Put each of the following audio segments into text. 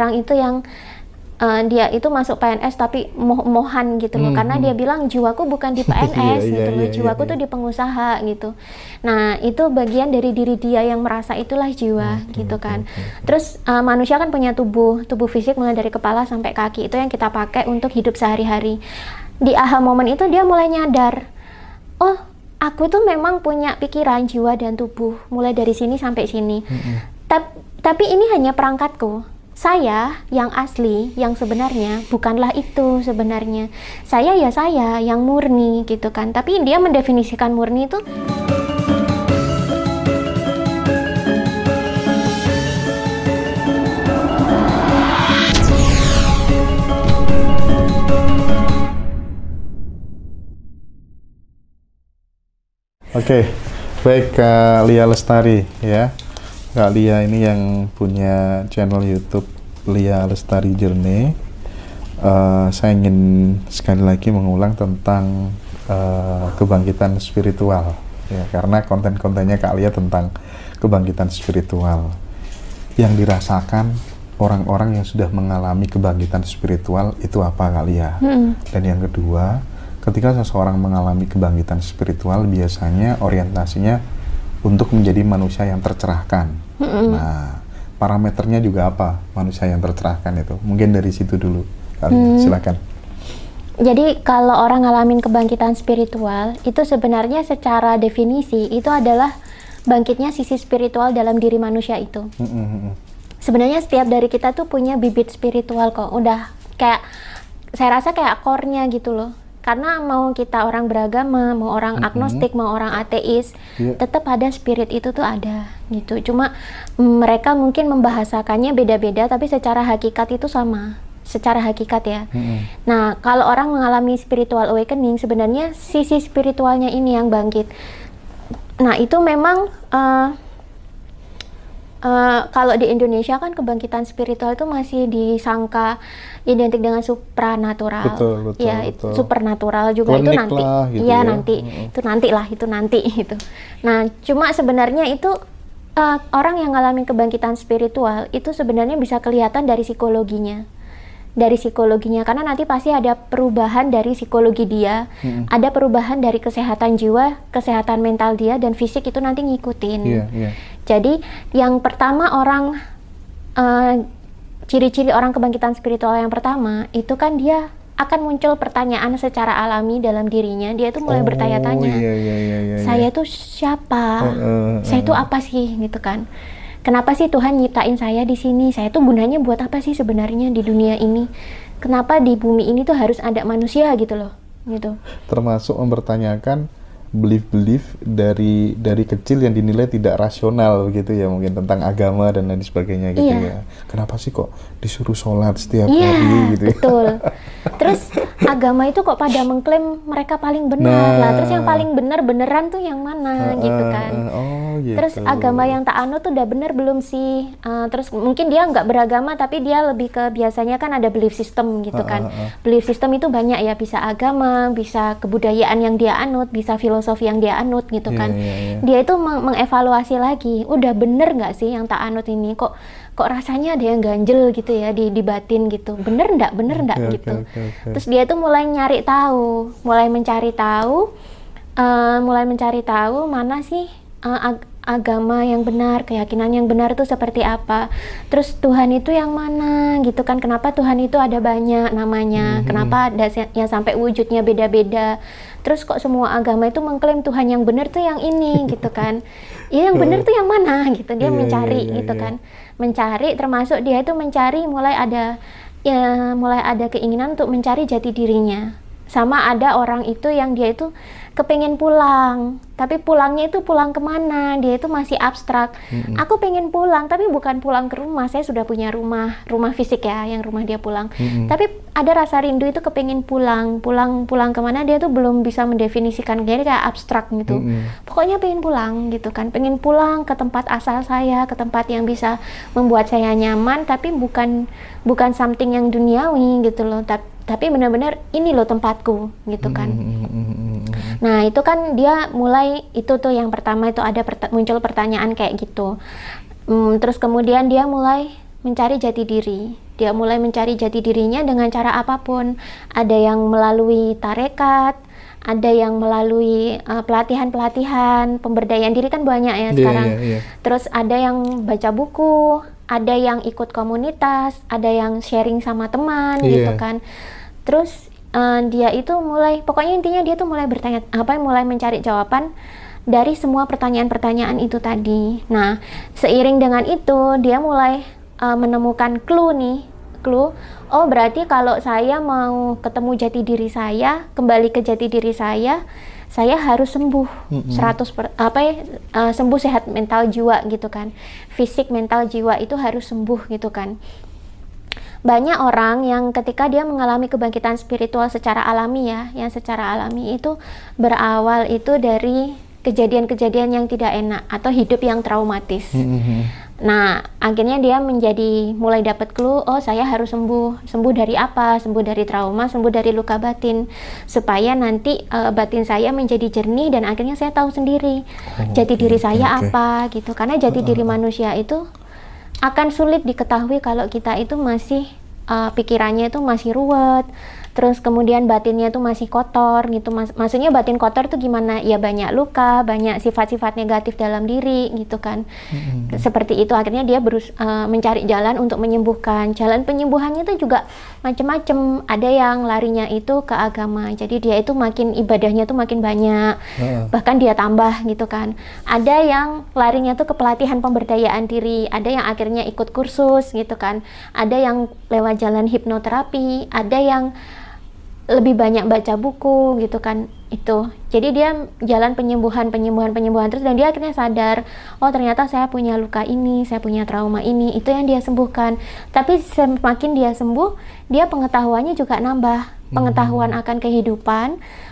orang itu yang uh, dia itu masuk PNS tapi moh mohan gitu loh hmm, karena hmm. dia bilang jiwaku bukan di PNS iya, iya, gitu loh yeah, iya, jiwaku yeah, tuh di pengusaha gitu nah itu bagian dari diri dia yang merasa itulah jiwa hmm, gitu kan hmm, terus uh, manusia kan punya tubuh tubuh fisik mulai dari kepala sampai kaki itu yang kita pakai untuk hidup sehari-hari di aha momen itu dia mulai nyadar oh aku tuh memang punya pikiran jiwa dan tubuh mulai dari sini sampai sini hmm, hmm. tapi tapi ini hanya perangkatku saya yang asli, yang sebenarnya bukanlah itu sebenarnya. Saya ya saya yang murni gitu kan. Tapi dia mendefinisikan murni itu Oke, okay. baik Kak eh, Lia Lestari ya. Kak Lia ini yang punya channel YouTube Lia Lestari Jerne uh, eh, saya ingin sekali lagi mengulang tentang uh, kebangkitan spiritual ya karena konten-kontennya Kak Lia tentang kebangkitan spiritual yang dirasakan orang-orang yang sudah mengalami kebangkitan spiritual itu apa Kak Lia hmm. dan yang kedua ketika seseorang mengalami kebangkitan spiritual biasanya orientasinya untuk menjadi manusia yang tercerahkan hmm. nah parameternya juga apa manusia yang tercerahkan itu mungkin dari situ dulu kali hmm. silakan jadi kalau orang ngalamin kebangkitan spiritual itu sebenarnya secara definisi itu adalah bangkitnya sisi spiritual dalam diri manusia itu hmm. hmm, hmm, hmm. sebenarnya setiap dari kita tuh punya bibit spiritual kok udah kayak saya rasa kayak kornya gitu loh karena mau kita orang beragama mau orang agnostik mau orang ateis yeah. tetap ada spirit itu tuh ada gitu cuma mm, mereka mungkin membahasakannya beda-beda tapi secara hakikat itu sama secara hakikat ya. Hmm. Nah, kalau orang mengalami spiritual awakening, sebenarnya sisi spiritualnya ini yang bangkit. Nah, itu memang uh, Uh, kalau di Indonesia kan kebangkitan spiritual itu masih disangka identik dengan supranatural. Betul, betul. Ya, betul. supernatural juga Klinik gitu iya, ya. itu nanti. Lah, gitu ya, ya, nanti. Hmm. Itu nantilah, itu nanti itu. Nah, cuma sebenarnya itu uh, orang yang ngalamin kebangkitan spiritual itu sebenarnya bisa kelihatan dari psikologinya dari psikologinya karena nanti pasti ada perubahan dari psikologi dia, hmm. ada perubahan dari kesehatan jiwa, kesehatan mental dia dan fisik itu nanti ngikutin. Yeah, yeah. Jadi yang pertama orang ciri eh, ciri-ciri orang kebangkitan spiritual yang pertama itu kan dia akan muncul pertanyaan secara alami dalam dirinya. Dia itu mulai oh, bertanya-tanya, yeah, yeah, yeah, yeah. Iya. saya itu siapa, uh, uh, uh, saya itu apa sih gitu kan kenapa sih Tuhan nyiptain saya di sini? Saya tuh gunanya buat apa sih sebenarnya di dunia ini? Kenapa di bumi ini tuh harus ada manusia gitu loh? Gitu. Termasuk mempertanyakan belief-belief dari dari kecil yang dinilai tidak rasional gitu ya mungkin tentang agama dan lain sebagainya gitu iya. ya. Kenapa sih kok disuruh sholat setiap iya, hari gitu? Ya? Betul. terus agama itu kok pada mengklaim mereka paling benar nah, lah. Terus yang nah. paling benar beneran tuh yang mana uh, gitu kan? Oh gitu. Terus agama yang tak anu tuh udah bener belum sih? Uh, terus mungkin dia nggak beragama tapi dia lebih ke biasanya kan ada belief system gitu uh, kan. Uh, uh. Belief system itu banyak ya bisa agama, bisa kebudayaan yang dia anut, bisa filosofi filosofi yang dia anut gitu iya, kan. Yeah, yeah, Dia itu meng mengevaluasi lagi, udah bener nggak sih yang tak anut ini? Kok kok rasanya ada yang ganjel gitu ya di, di batin gitu. Bener ndak, bener ndak okay, gitu. Okay, okay, okay. Terus dia itu mulai nyari tahu, mulai mencari tahu, uh, mulai mencari tahu mana sih uh, agama yang benar, keyakinan yang benar itu seperti apa. Terus Tuhan itu yang mana gitu kan? Kenapa Tuhan itu ada banyak namanya? Mm -hmm. Kenapa ada yang sampai wujudnya beda-beda? terus kok semua agama itu mengklaim Tuhan yang benar tuh yang ini gitu kan ya yang benar iya. tuh yang mana gitu dia yeah, iya, mencari yeah, yeah, gitu yeah. kan mencari termasuk dia itu mencari mulai ada ya mulai ada keinginan untuk mencari jati dirinya sama ada orang itu yang dia itu kepingin pulang tapi pulangnya itu pulang kemana dia itu masih abstrak mm -hmm. aku pengen pulang tapi bukan pulang ke rumah saya sudah punya rumah rumah fisik ya yang rumah dia pulang mm -hmm. tapi ada rasa rindu itu kepengen pulang pulang pulang kemana dia tuh belum bisa mendefinisikan jadi kayak abstrak gitu mm -hmm. pokoknya pengen pulang gitu kan pengen pulang ke tempat asal saya ke tempat yang bisa membuat saya nyaman tapi bukan bukan something yang duniawi gitu loh tapi tapi benar-benar ini loh tempatku gitu kan mm -hmm. nah itu kan dia mulai itu tuh yang pertama itu ada perta muncul pertanyaan kayak gitu hmm, terus kemudian dia mulai mencari jati diri dia mulai mencari jati dirinya dengan cara apapun ada yang melalui tarekat ada yang melalui eh, pelatihan-pelatihan uh, pemberdayaan diri kan banyak ya iya, sekarang. Yeah, yeah, yeah. Terus ada yang baca buku, ada yang ikut komunitas, ada yang sharing sama teman yeah. gitu kan. Terus uh, dia itu mulai pokoknya intinya dia tuh mulai bertanya apa mulai mencari jawaban dari semua pertanyaan-pertanyaan itu tadi. Nah, seiring dengan itu dia mulai uh, menemukan clue nih, clue. Oh, berarti kalau saya mau ketemu jati diri saya, kembali ke jati diri saya, saya harus sembuh mm-hmm. 100 per, apa ya uh, sembuh sehat mental jiwa gitu kan. Fisik, mental, jiwa itu harus sembuh gitu kan banyak orang yang ketika dia mengalami kebangkitan spiritual secara alami ya, yang secara alami itu berawal itu dari kejadian-kejadian yang tidak enak atau hidup yang traumatis. Hmm, hmm, hmm. Nah, akhirnya dia menjadi mulai dapat clue, oh saya harus sembuh. Sembuh dari apa? Sembuh dari trauma, sembuh dari luka batin. Supaya nanti uh, batin saya menjadi jernih dan akhirnya saya tahu sendiri oh, jati okay, diri saya okay. apa gitu. Karena jati uh, diri manusia itu akan sulit diketahui kalau kita itu masih uh, pikirannya itu masih ruwet, terus kemudian batinnya tuh masih kotor gitu Mas maksudnya batin kotor tuh gimana ya banyak luka banyak sifat-sifat negatif dalam diri gitu kan mm-hmm. seperti itu akhirnya dia berus uh, mencari jalan untuk menyembuhkan jalan penyembuhannya itu juga macam-macam ada yang larinya itu ke agama jadi dia itu makin ibadahnya tuh makin banyak uh. bahkan dia tambah gitu kan ada yang larinya tuh ke pelatihan pemberdayaan diri ada yang akhirnya ikut kursus gitu kan ada yang lewat jalan hipnoterapi ada yang lebih banyak baca buku gitu kan itu jadi dia jalan penyembuhan penyembuhan penyembuhan terus dan dia akhirnya sadar oh ternyata saya punya luka ini saya punya trauma ini itu yang dia sembuhkan tapi semakin dia sembuh dia pengetahuannya juga nambah pengetahuan hmm. akan kehidupan,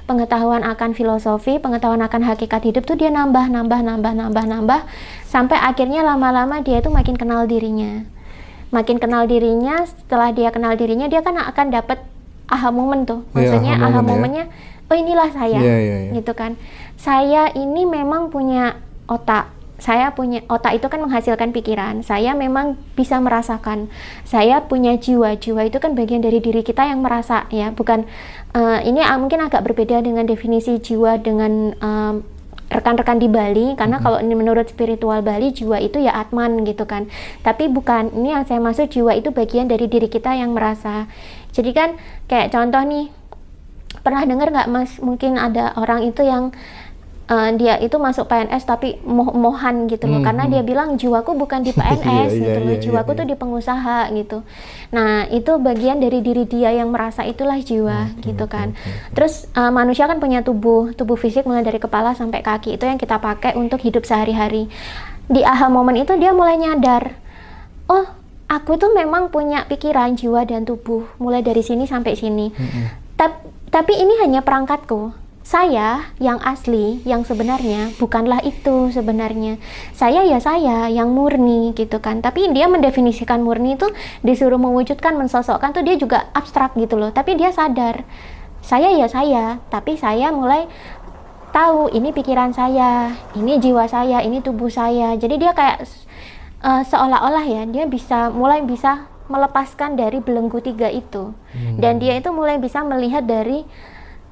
pengetahuan akan filosofi, pengetahuan akan hakikat hidup tuh dia nambah, nambah, nambah, nambah, nambah, sampai akhirnya lama-lama dia itu makin kenal dirinya. Makin kenal dirinya, setelah dia kenal dirinya, dia kan akan dapat aha moment tuh iya, maksudnya yeah, aha, ya. momennya ya. oh inilah saya yeah, yeah, yeah. gitu kan saya ini memang punya otak saya punya otak itu kan menghasilkan pikiran saya memang bisa merasakan saya punya jiwa jiwa itu kan bagian dari diri kita yang merasa ya bukan uh, ini mungkin agak berbeda dengan definisi jiwa dengan um, rekan-rekan di Bali karena hmm. kalau menurut spiritual Bali jiwa itu ya atman gitu kan tapi bukan ini yang saya maksud jiwa itu bagian dari diri kita yang merasa jadi kan kayak contoh nih, pernah dengar nggak mas mungkin ada orang itu yang uh, dia itu masuk PNS tapi moh mohan gitu loh hmm, karena hmm. dia bilang jiwaku bukan di PNS iya, iya, gitu loh iya, jiwaku yeah, tuh di pengusaha gitu nah itu bagian dari diri dia yang merasa itulah jiwa hmm, gitu kan hmm, terus uh, manusia kan punya tubuh tubuh fisik mulai dari kepala sampai kaki itu yang kita pakai untuk hidup sehari-hari di aha momen itu dia mulai nyadar oh aku tuh memang punya pikiran jiwa dan tubuh mulai dari sini sampai sini mm-hmm. Ta- tapi ini hanya perangkatku saya yang asli yang sebenarnya bukanlah itu sebenarnya saya ya saya yang murni gitu kan tapi dia mendefinisikan murni itu disuruh mewujudkan mensosokkan tuh dia juga abstrak gitu loh tapi dia sadar saya ya saya tapi saya mulai tahu ini pikiran saya, ini jiwa saya, ini tubuh saya. Jadi dia kayak uh, seolah-olah ya dia bisa mulai bisa melepaskan dari belenggu tiga itu hmm. dan dia itu mulai bisa melihat dari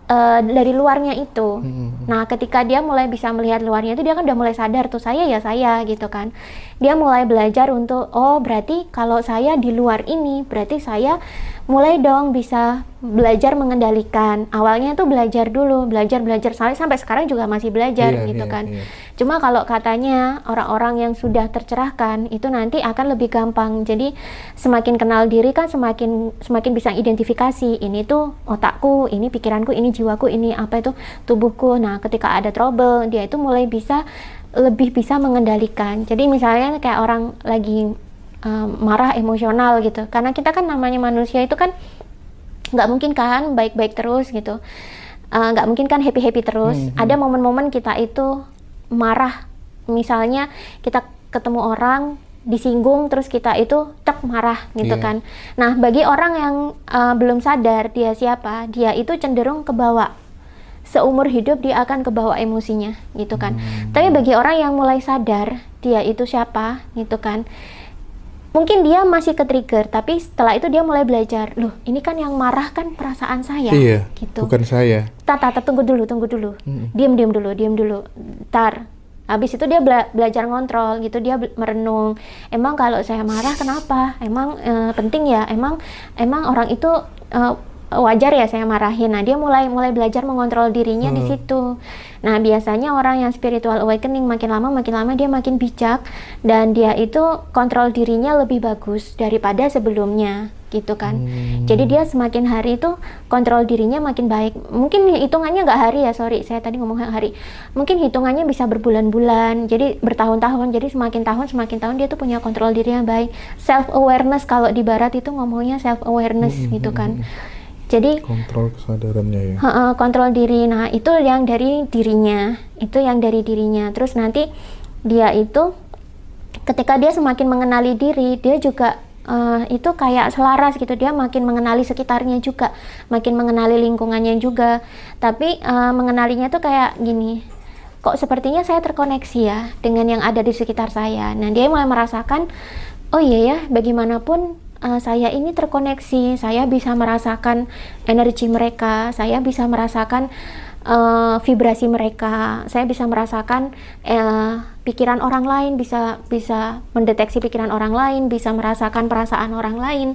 uh, dari luarnya itu. Hmm. Nah, ketika dia mulai bisa melihat luarnya itu, dia kan udah mulai sadar tuh saya ya saya gitu kan. Dia mulai belajar untuk oh berarti kalau saya di luar ini, berarti saya mulai dong bisa belajar mengendalikan. Awalnya itu belajar dulu, belajar belajar sampai sampai sekarang juga masih belajar yeah, gitu yeah, kan. Yeah. Cuma kalau katanya orang-orang yang sudah tercerahkan itu nanti akan lebih gampang. Jadi semakin kenal diri kan semakin semakin bisa identifikasi ini tuh otakku, ini pikiranku, ini jiwaku, ini apa itu tubuhku. Nah, ketika ada trouble dia itu mulai bisa lebih bisa mengendalikan. Jadi misalnya kayak orang lagi marah emosional gitu. Karena kita kan namanya manusia itu kan nggak mungkin kan baik-baik terus gitu nggak uh, mungkin kan happy happy terus. Mm -hmm. Ada momen-momen kita itu marah misalnya kita ketemu orang disinggung terus kita itu cek marah gitu yeah. kan. Nah, bagi orang yang uh, belum sadar dia siapa, dia itu cenderung ke kebawa. Seumur hidup dia akan ke kebawa emosinya gitu kan. Hmm. Tapi bagi orang yang mulai sadar dia itu siapa gitu kan mungkin dia masih ke trigger tapi setelah itu dia mulai belajar loh ini kan yang marah kan perasaan saya iya, gitu bukan saya tata tata tunggu dulu tunggu dulu hmm. diam diam dulu diam dulu tar habis itu dia bela belajar ngontrol gitu dia merenung emang kalau saya marah kenapa emang e, penting ya emang emang orang itu e, Eh, wajar ya saya marahin. Nah, dia mulai mulai belajar mengontrol dirinya hmm. di situ. Nah, biasanya orang yang spiritual awakening makin lama makin lama dia makin bijak dan dia itu kontrol dirinya lebih bagus daripada sebelumnya gitu kan. Hmm. Jadi dia semakin hari itu kontrol dirinya makin baik. Mungkin hitungannya nggak hari ya, sorry saya tadi ngomong hari. Mungkin hitungannya bisa berbulan-bulan, jadi bertahun-tahun. Jadi semakin tahun semakin tahun dia tuh punya kontrol dirinya baik. Self awareness kalau di barat itu ngomongnya self awareness hmm. gitu kan. Hmm, hmm. Jadi kontrol kesadarannya ya. -he, kontrol diri. Nah, itu yang dari dirinya. Itu yang dari dirinya. Terus nanti dia itu ketika dia semakin mengenali diri, dia juga uh, itu kayak selaras gitu. Dia makin mengenali sekitarnya juga, makin mengenali lingkungannya juga. Tapi uh, mengenalinya tuh kayak gini. Kok sepertinya saya terkoneksi ya dengan yang ada di sekitar saya. Nah, dia mulai merasakan oh iya ya, bagaimanapun Eh, saya ini terkoneksi, saya bisa merasakan energi mereka, saya bisa merasakan uh, vibrasi mereka, saya bisa merasakan uh, pikiran orang lain, bisa bisa mendeteksi pikiran orang lain, bisa merasakan perasaan orang lain,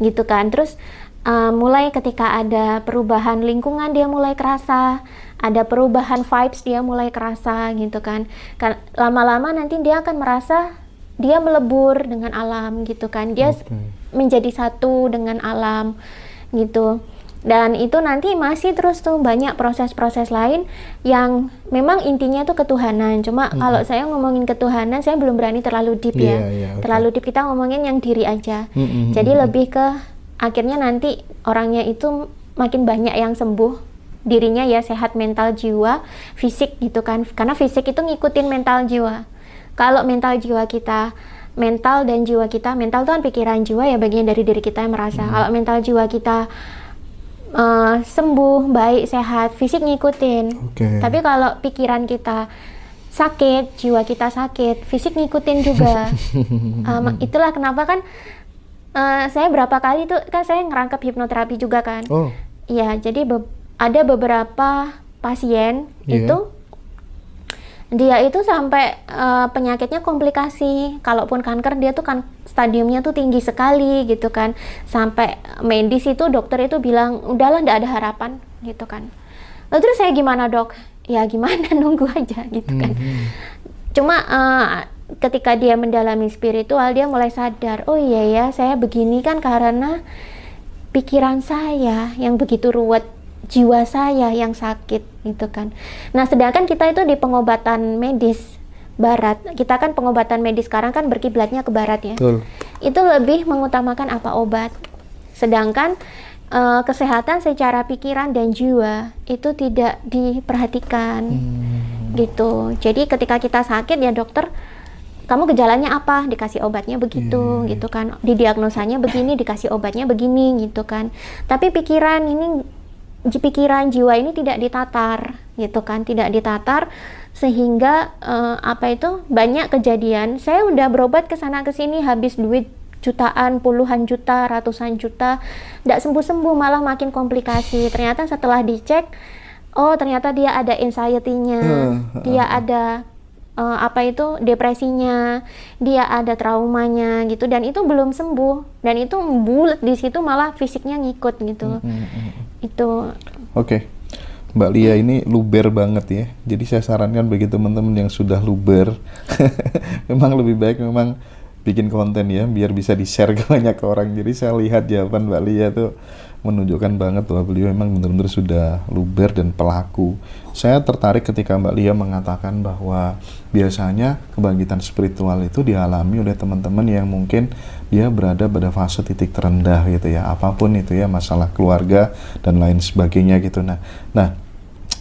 gitu kan. Terus uh, mulai ketika ada perubahan lingkungan dia mulai kerasa, ada perubahan vibes dia mulai kerasa, gitu kan. kan lama-lama nanti dia akan merasa dia melebur dengan alam gitu kan dia okay. menjadi satu dengan alam gitu dan itu nanti masih terus tuh banyak proses-proses lain yang memang intinya tuh ketuhanan cuma hmm. kalau saya ngomongin ketuhanan saya belum berani terlalu deep yeah, ya yeah, iya, okay. terlalu deep kita ngomongin yang diri aja hmm, jadi hmm, lebih ke akhirnya nanti orangnya itu makin banyak yang sembuh dirinya ya sehat mental jiwa fisik gitu kan karena fisik itu ngikutin mental jiwa kalau mental jiwa kita mental dan jiwa kita, mental itu kan pikiran jiwa ya bagian dari diri kita yang merasa. Hmm. Kalau mental jiwa kita uh, sembuh, baik, sehat, fisik ngikutin. Okay. Tapi kalau pikiran kita sakit, jiwa kita sakit, fisik ngikutin juga. um, itulah kenapa kan uh, saya berapa kali tuh kan saya ngerangkap hipnoterapi juga kan. Oh. Iya, jadi be ada beberapa pasien yeah. itu dia itu sampai uh, penyakitnya komplikasi. Kalaupun kanker dia tuh kan stadiumnya tuh tinggi sekali gitu kan. Sampai medis itu dokter itu bilang udahlah ndak ada harapan gitu kan. Lalu terus saya gimana dok? Ya gimana nunggu aja gitu kan. Mm -hmm. Cuma uh, ketika dia mendalami spiritual dia mulai sadar oh iya ya saya begini kan karena pikiran saya yang begitu ruwet jiwa saya yang sakit gitu kan. Nah, sedangkan kita itu di pengobatan medis barat, kita kan pengobatan medis sekarang kan berkiblatnya ke barat ya. Betul. Itu lebih mengutamakan apa obat. Sedangkan e, kesehatan secara pikiran dan jiwa itu tidak diperhatikan hmm. gitu jadi ketika kita sakit ya dokter kamu gejalanya apa dikasih obatnya begitu hmm. gitu kan didiagnosanya begini dikasih obatnya begini gitu kan tapi pikiran ini pikiran jiwa ini tidak ditatar gitu kan tidak ditatar sehingga uh, apa itu banyak kejadian saya udah berobat ke sana ke sini habis duit jutaan, puluhan juta, ratusan juta, tidak sembuh-sembuh malah makin komplikasi. Ternyata setelah dicek, oh ternyata dia ada anxiety-nya, dia ada uh, apa itu depresinya, dia ada traumanya gitu dan itu belum sembuh dan itu bulat di situ malah fisiknya ngikut gitu. Mm-hmm, mm-hmm itu oke okay. Mbak Lia ini luber banget ya. Jadi saya sarankan bagi teman-teman yang sudah luber, memang lebih baik memang bikin konten ya, biar bisa di-share ke banyak orang. Jadi saya lihat jawaban Mbak Lia tuh menunjukkan banget bahwa beliau memang benar-benar sudah luber dan pelaku. Saya tertarik ketika Mbak Lia mengatakan bahwa biasanya kebangkitan spiritual itu dialami oleh teman-teman yang mungkin dia berada pada fase titik terendah gitu ya, apapun itu ya masalah keluarga dan lain sebagainya gitu. Nah, nah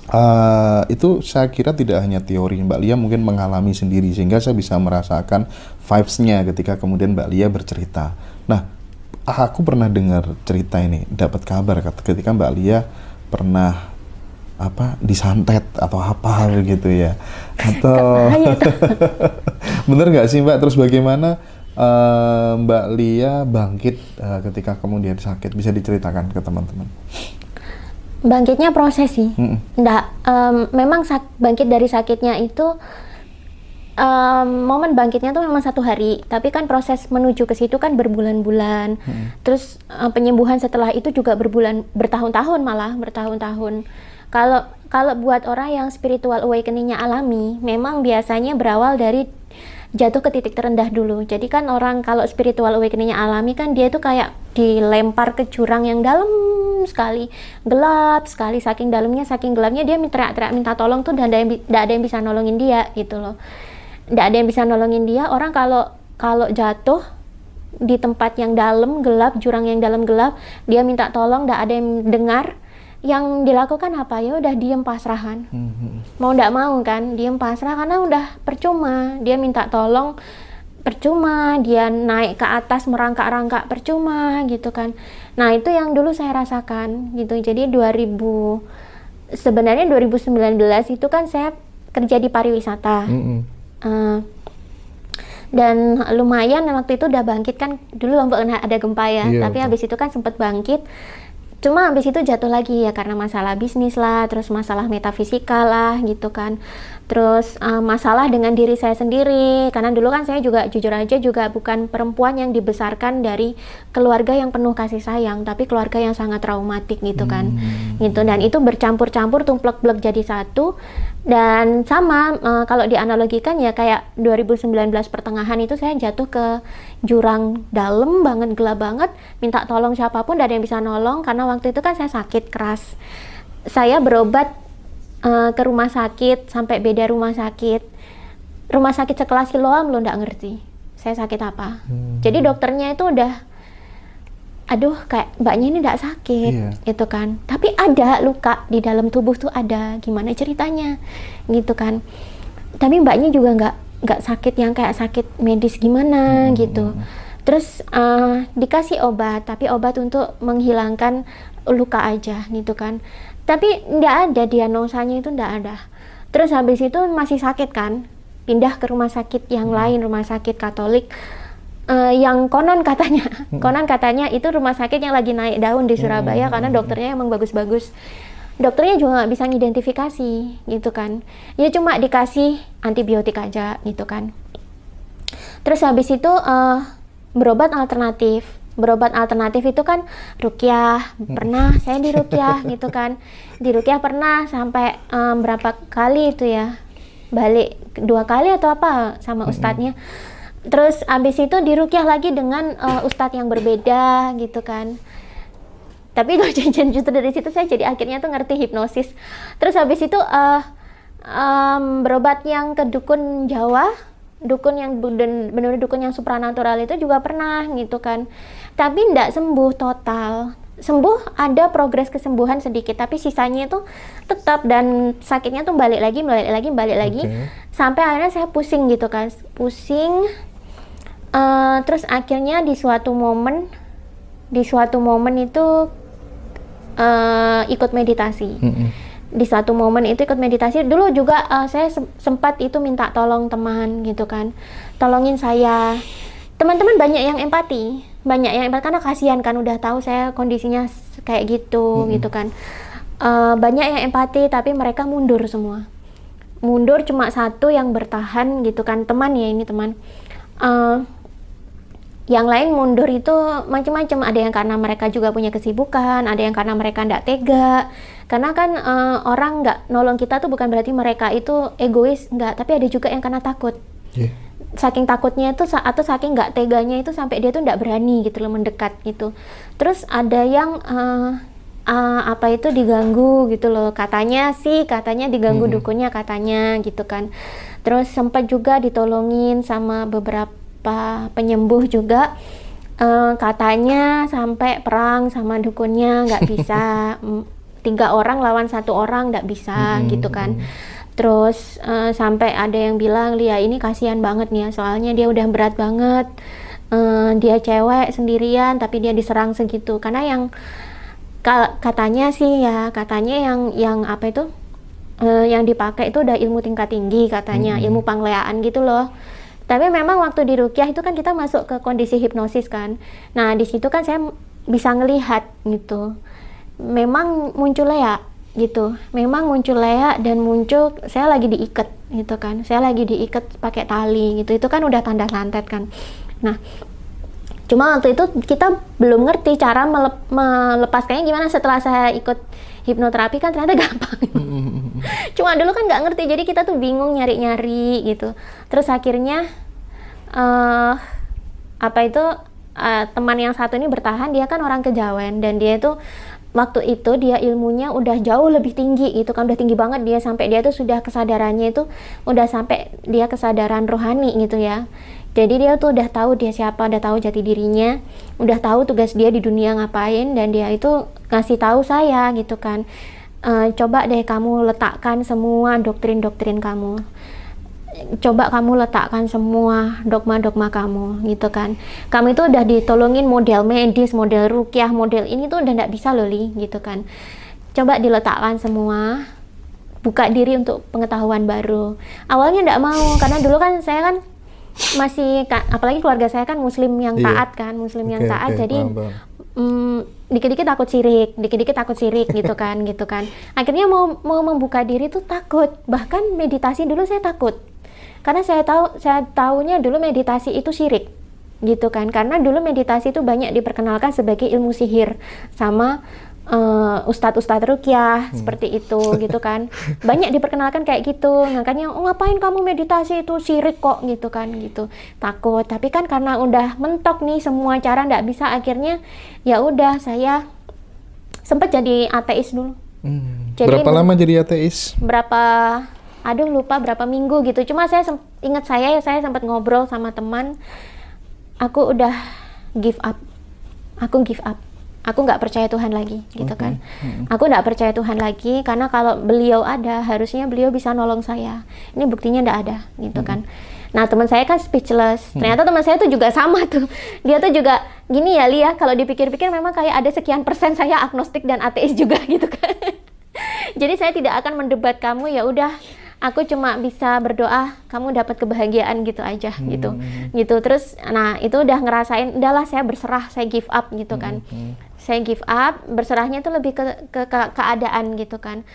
Uh, itu saya kira tidak hanya teori Mbak Lia mungkin mengalami sendiri sehingga saya bisa merasakan vibes-nya ketika kemudian Mbak Lia bercerita Ah, aku pernah dengar cerita ini, dapat kabar ketika Mbak Lia pernah apa disantet atau apa gitu ya atau bener nggak sih mbak terus bagaimana uh, mbak Lia bangkit uh, ketika kemudian sakit bisa diceritakan ke teman-teman bangkitnya proses sih mm -mm. nggak um, memang sak bangkit dari sakitnya itu um, momen bangkitnya tuh memang satu hari, tapi kan proses menuju ke situ kan berbulan-bulan. Hmm. Terus um, penyembuhan setelah itu juga berbulan bertahun-tahun malah bertahun-tahun. Kalau kalau buat orang yang spiritual awakeningnya alami, memang biasanya berawal dari jatuh ke titik terendah dulu. Jadi kan orang kalau spiritual awakeningnya alami kan dia itu kayak dilempar ke jurang yang dalam sekali, gelap sekali, saking dalamnya, saking gelapnya dia teriak-teriak minta tolong tuh dan ada yang, ada yang bisa nolongin dia gitu loh tidak ada yang bisa nolongin dia orang kalau kalau jatuh di tempat yang dalam gelap jurang yang dalam gelap dia minta tolong tidak ada yang dengar yang dilakukan apa ya udah diem pasrahan mm-hmm. mau tidak mau kan diem pasrah karena udah percuma dia minta tolong percuma dia naik ke atas merangkak-rangkak percuma gitu kan nah itu yang dulu saya rasakan gitu jadi 2000 sebenarnya 2019 itu kan saya kerja di pariwisata mm -hmm Eh, dan lumayan waktu itu udah bangkit kan dulu Lombok nah, ada gempa ya yeah, tapi betul. habis itu kan sempat bangkit cuma habis itu jatuh lagi ya karena masalah bisnis lah terus masalah metafisika lah gitu kan terus uh, masalah dengan diri saya sendiri karena dulu kan saya juga jujur aja juga bukan perempuan yang dibesarkan dari keluarga yang penuh kasih sayang tapi keluarga yang sangat traumatik gitu kan hmm. gitu dan itu bercampur-campur tumplek-blek jadi satu dan sama uh, kalau dianalogikan ya kayak 2019 pertengahan itu saya jatuh ke jurang dalam banget gelap banget, minta tolong siapapun tidak ada yang bisa nolong karena waktu itu kan saya sakit keras. Saya berobat uh, ke rumah sakit sampai beda rumah sakit. Rumah sakit sekelas Siloam lo nggak ngerti. Saya sakit apa. Hmm. Jadi dokternya itu udah aduh kayak mbaknya ini tidak sakit yeah. gitu kan tapi ada luka di dalam tubuh tuh ada gimana ceritanya gitu kan tapi mbaknya juga nggak nggak sakit yang kayak sakit medis gimana hmm. gitu terus uh, dikasih obat tapi obat untuk menghilangkan luka aja gitu kan tapi nggak ada diagnosanya itu nggak ada terus habis itu masih sakit kan pindah ke rumah sakit yang hmm. lain rumah sakit Katolik uh, yang konon katanya, hmm. konon katanya itu rumah sakit yang lagi naik daun di Surabaya hmm. karena dokternya emang bagus-bagus. Dokternya juga nggak bisa ngidentifikasi gitu kan. Ya cuma dikasih antibiotik aja gitu kan. Terus habis itu uh, berobat alternatif. Berobat alternatif itu kan rukiah pernah saya di rukyah gitu kan. Di rukyah pernah sampai um, berapa kali itu ya? Balik dua kali atau apa sama ustadznya. Hmm terus abis itu dirukyah lagi dengan uh, ustadz yang berbeda gitu kan tapi jajan justru dari situ saya jadi akhirnya tuh ngerti hipnosis terus abis itu uh, um, berobat yang ke dukun Jawa dukun yang benar-benar dukun yang supranatural itu juga pernah gitu kan tapi tidak sembuh total sembuh ada progres kesembuhan sedikit tapi sisanya itu tetap dan sakitnya tuh balik lagi balik lagi balik lagi sampai akhirnya saya pusing gitu kan pusing Eh, terus akhirnya di suatu momen di suatu momen itu uh, ikut meditasi mm -hmm. di suatu momen itu ikut meditasi dulu juga uh, saya sempat itu minta tolong teman gitu kan tolongin saya teman-teman banyak yang empati banyak yang empati karena kasihan kan udah tahu saya kondisinya kayak gitu mm -hmm. gitu kan uh, banyak yang empati tapi mereka mundur semua mundur cuma satu yang bertahan gitu kan teman ya ini teman uh, yang lain mundur itu macam-macam ada yang karena mereka juga punya kesibukan ada yang karena mereka tidak tega karena kan uh, orang nggak nolong kita tuh bukan berarti mereka itu egois nggak tapi ada juga yang karena takut yeah. saking takutnya itu atau saking nggak teganya itu sampai dia tuh nggak berani gitu loh mendekat gitu terus ada yang uh, uh, apa itu diganggu gitu loh katanya sih katanya diganggu hmm. dukunnya katanya gitu kan terus sempat juga ditolongin sama beberapa apa penyembuh juga uh, katanya sampai perang sama dukunnya nggak bisa tiga orang lawan satu orang nggak bisa hmm. gitu kan terus uh, sampai ada yang bilang Lia ini kasihan banget nih ya soalnya dia udah berat banget uh, dia cewek sendirian tapi dia diserang segitu karena yang katanya sih ya katanya yang yang apa itu uh, yang dipakai itu udah ilmu tingkat tinggi katanya hmm. ilmu pangleaan gitu loh tapi memang waktu di rukiah itu kan kita masuk ke kondisi hipnosis kan. Nah, di situ kan saya bisa ngelihat gitu. Memang muncul ya gitu. Memang muncul ya dan muncul saya lagi diikat gitu kan. Saya lagi diikat pakai tali gitu. Itu kan udah tanda santet kan. Nah, cuma waktu itu kita belum ngerti cara melep melepaskannya gimana setelah saya ikut hipnoterapi kan ternyata gampang. Cuma dulu kan nggak ngerti, jadi kita tuh bingung nyari-nyari gitu. Terus akhirnya uh, apa itu uh, teman yang satu ini bertahan, dia kan orang kejawen dan dia itu waktu itu dia ilmunya udah jauh lebih tinggi gitu kan udah tinggi banget dia sampai dia tuh sudah kesadarannya itu udah sampai dia kesadaran rohani gitu ya jadi dia tuh udah tahu dia siapa udah tahu jati dirinya udah tahu tugas dia di dunia ngapain dan dia itu ngasih tahu saya gitu kan e, coba deh kamu letakkan semua doktrin-doktrin kamu coba kamu letakkan semua dogma-dogma kamu gitu kan kamu itu udah ditolongin model medis model rukiah model ini tuh udah nggak bisa loli gitu kan coba diletakkan semua buka diri untuk pengetahuan baru awalnya nggak mau karena dulu kan saya kan masih apalagi keluarga saya kan muslim yang iya. taat kan muslim okay, yang taat okay, jadi mm, dikit-dikit takut sirik, dikit-dikit takut sirik gitu kan, gitu kan. Akhirnya mau mau membuka diri tuh takut. Bahkan meditasi dulu saya takut. Karena saya tahu saya tahunya dulu meditasi itu sirik gitu kan karena dulu meditasi itu banyak diperkenalkan sebagai ilmu sihir sama uh, eh, ustadz ustadz rukyah hmm. seperti itu gitu kan banyak diperkenalkan kayak gitu makanya nah, oh, ngapain kamu meditasi itu sirik kok gitu kan gitu takut tapi kan karena udah mentok nih semua cara nggak bisa akhirnya ya udah saya sempat jadi ateis dulu hmm. jadi, berapa lama jadi ateis berapa aduh lupa berapa minggu gitu cuma saya ingat saya ya saya sempat ngobrol sama teman aku udah give up aku give up aku nggak percaya Tuhan lagi gitu okay. kan hmm. aku nggak percaya Tuhan lagi karena kalau beliau ada harusnya beliau bisa nolong saya ini buktinya nggak ada gitu hmm. kan nah teman saya kan speechless hmm. ternyata teman saya tuh juga sama tuh dia tuh juga gini ya Lia kalau dipikir-pikir memang kayak ada sekian persen saya agnostik dan ateis juga gitu kan jadi saya tidak akan mendebat kamu ya udah aku cuma bisa berdoa kamu dapat kebahagiaan gitu aja hmm. gitu gitu terus nah itu udah ngerasain udahlah saya berserah saya give up gitu kan hmm saya give up berserahnya itu lebih ke, ke, ke keadaan gitu kan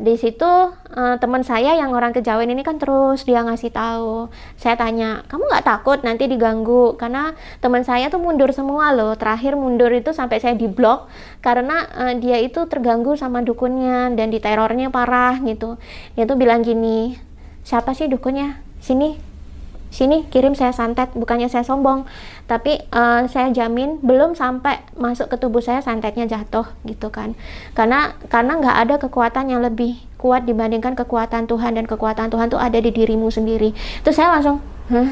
di situ uh, teman saya yang orang kejawen ini kan terus dia ngasih tahu saya tanya kamu nggak takut nanti diganggu karena teman saya tuh mundur semua loh terakhir mundur itu sampai saya di blok karena uh, dia itu terganggu sama dukunnya dan di terornya parah gitu dia tuh bilang gini siapa sih dukunnya sini sini kirim saya santet bukannya saya sombong tapi uh, saya jamin belum sampai masuk ke tubuh saya santetnya jatuh gitu kan karena karena nggak ada kekuatan yang lebih kuat dibandingkan kekuatan Tuhan dan kekuatan Tuhan tuh ada di dirimu sendiri terus saya langsung huh?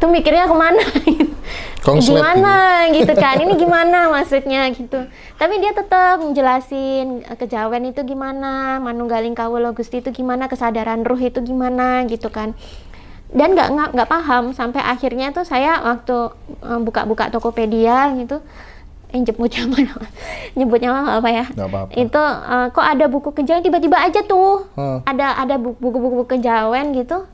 tuh mikirnya kemana gitu. gimana gitu. gitu kan ini gimana maksudnya gitu tapi dia tetap menjelasin eh, kejawen itu gimana manunggaling kawulo gusti itu gimana kesadaran ruh itu gimana gitu kan dan nggak nggak paham sampai akhirnya tuh saya waktu eh, buka-buka Tokopedia gitu eh, nyebut nama nyebutnya apa ya apa -apa. itu uh, kok ada buku kejawen tiba-tiba aja tuh hmm. ada ada buku-buku kejawen gitu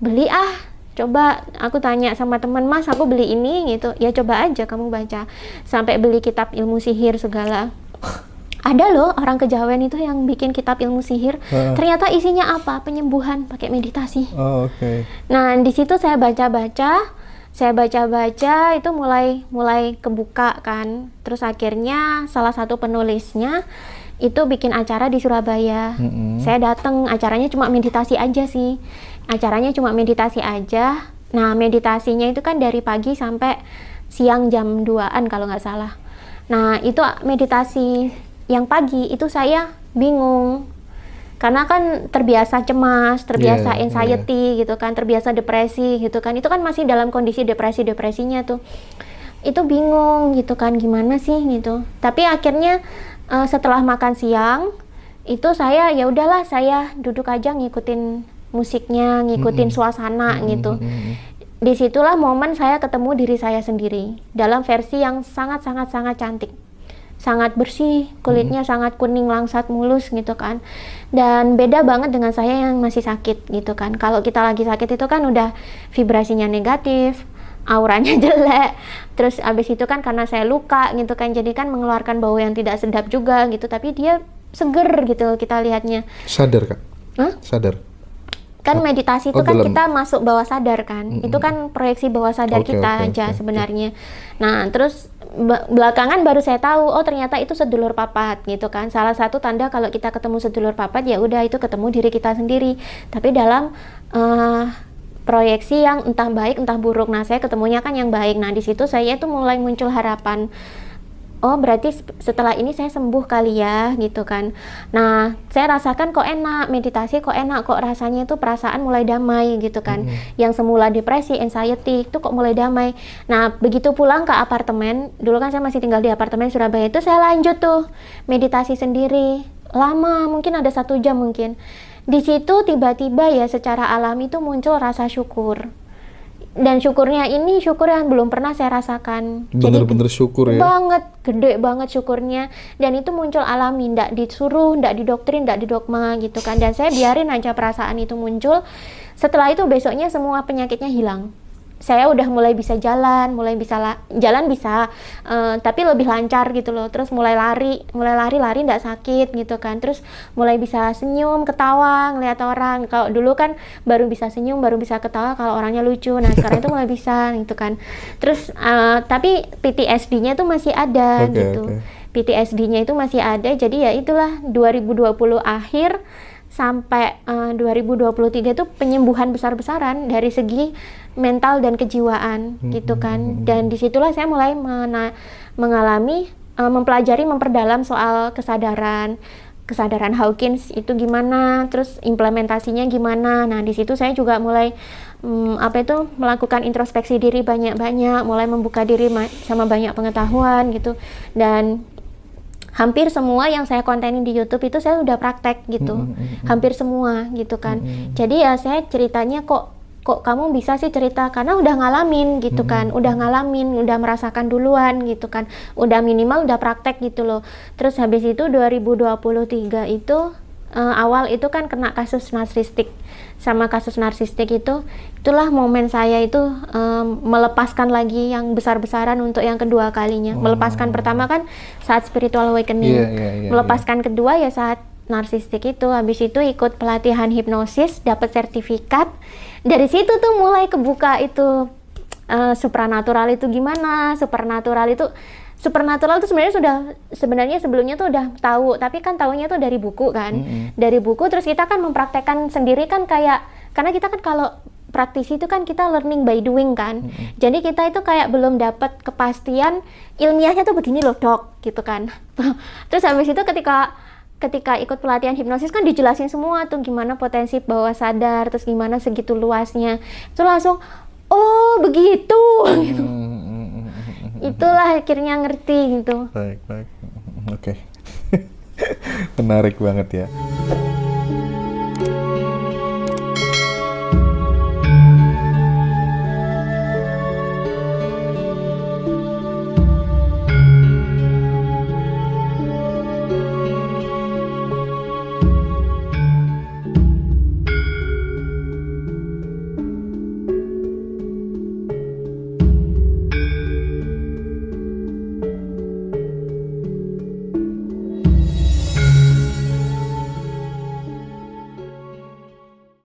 beli ah coba aku tanya sama teman mas aku beli ini gitu ya coba aja kamu baca sampai beli kitab ilmu sihir segala ada loh orang kejawen itu yang bikin kitab ilmu sihir. Uh. Ternyata isinya apa? Penyembuhan pakai meditasi. Oh, oke. Okay. Nah, di situ saya baca-baca, saya baca-baca itu mulai mulai kebuka kan. Terus akhirnya salah satu penulisnya itu bikin acara di Surabaya. Mm -hmm. Saya datang, acaranya cuma meditasi aja sih. Acaranya cuma meditasi aja. Nah, meditasinya itu kan dari pagi sampai siang jam 2-an kalau nggak salah. Nah, itu meditasi yang pagi itu saya bingung karena kan terbiasa cemas, terbiasa yeah, iya. anxiety yeah. gitu kan, terbiasa depresi gitu kan. Itu kan masih dalam kondisi depresi-depresinya tuh. Itu bingung gitu kan gimana sih gitu. Tapi akhirnya uh, setelah makan siang itu saya ya udahlah saya duduk aja ngikutin musiknya, ngikutin mm -hmm. suasana mm -hmm. gitu. Disitulah momen saya ketemu diri saya sendiri dalam versi yang sangat-sangat sangat cantik sangat bersih, kulitnya hmm. sangat kuning langsat mulus gitu kan. Dan beda banget dengan saya yang masih sakit gitu kan. Kalau kita lagi sakit itu kan udah vibrasinya negatif, auranya jelek. Terus abis itu kan karena saya luka gitu kan, jadi kan mengeluarkan bau yang tidak sedap juga gitu. Tapi dia seger gitu kita lihatnya. Sadar kak? Hah? Sadar? kan oh, meditasi oh, itu kan dalam. kita masuk bawah sadar kan mm -hmm. itu kan proyeksi bawah sadar okay, kita okay, aja okay, sebenarnya nah terus belakangan baru saya tahu oh ternyata itu sedulur papat gitu kan salah satu tanda kalau kita ketemu sedulur papat ya udah itu ketemu diri kita sendiri tapi dalam uh, proyeksi yang entah baik entah buruk nah saya ketemunya kan yang baik nah di situ saya itu mulai muncul harapan oh berarti setelah ini saya sembuh kali ya gitu kan nah saya rasakan kok enak meditasi kok enak kok rasanya itu perasaan mulai damai gitu kan mm-hmm. yang semula depresi anxiety itu kok mulai damai nah begitu pulang ke apartemen dulu kan saya masih tinggal di apartemen Surabaya itu saya lanjut tuh meditasi sendiri lama mungkin ada satu jam mungkin di situ tiba-tiba ya secara alami itu muncul rasa syukur dan syukurnya ini syukur yang belum pernah saya rasakan. Bener-bener syukur ya. Banget, gede banget syukurnya. Dan itu muncul alami, ndak disuruh, ndak didoktrin, ndak didogma gitu kan. Dan saya biarin aja perasaan itu muncul. Setelah itu besoknya semua penyakitnya hilang saya udah mulai bisa jalan, mulai bisa la jalan bisa, uh, tapi lebih lancar gitu loh. Terus mulai lari, mulai lari lari nggak sakit gitu kan. Terus mulai bisa senyum, ketawa, ngeliat orang. Kalau dulu kan baru bisa senyum, baru bisa ketawa kalau orangnya lucu. Nah sekarang itu mulai bisa gitu kan. Terus uh, tapi PTSD-nya itu masih ada okay, gitu. Okay. PTSD-nya itu masih ada. Jadi ya itulah 2020 akhir sampai uh, 2023 itu penyembuhan besar-besaran dari segi mental dan kejiwaan hmm. gitu hmm, kan hmm, hmm. dan disitulah saya mulai mena mengalami uh, mempelajari memperdalam soal kesadaran kesadaran Hawkins itu gimana, terus implementasinya gimana. Nah, di situ saya juga mulai um, apa itu melakukan introspeksi diri banyak-banyak, mulai membuka diri sama banyak pengetahuan gitu. Dan hampir semua yang saya kontenin di YouTube itu saya udah praktek gitu mm -hmm. hampir semua gitu kan mm -hmm. jadi ya saya ceritanya kok kok kamu bisa sih cerita karena udah ngalamin gitu kan hmm. udah ngalamin udah merasakan duluan gitu kan udah minimal udah praktek gitu loh terus habis itu 2023 itu uh, awal itu kan kena kasus narsistik sama kasus narsistik itu itulah momen saya itu um, melepaskan lagi yang besar-besaran untuk yang kedua kalinya oh. melepaskan pertama kan saat spiritual awakening yeah, yeah, yeah, iya. melepaskan yeah. kedua ya saat narsistik itu habis itu ikut pelatihan hipnosis dapat sertifikat dari situ tuh mulai kebuka itu uh, eh, supranatural itu gimana supernatural itu supernatural itu sebenarnya sudah sebenarnya sebelumnya tuh udah tahu tapi kan tahunya tuh dari buku kan mm -hmm. dari buku terus kita kan mempraktekkan sendiri kan kayak karena kita kan kalau praktisi itu kan kita learning by doing kan mm -hmm. jadi kita itu kayak belum dapat kepastian ilmiahnya tuh begini loh dok gitu kan terus habis itu ketika ketika ikut pelatihan hipnosis kan dijelasin semua tuh gimana potensi bawah sadar terus gimana segitu luasnya terus langsung oh begitu mm -hmm. gitu itulah akhirnya ngerti gitu baik baik oke okay. menarik banget ya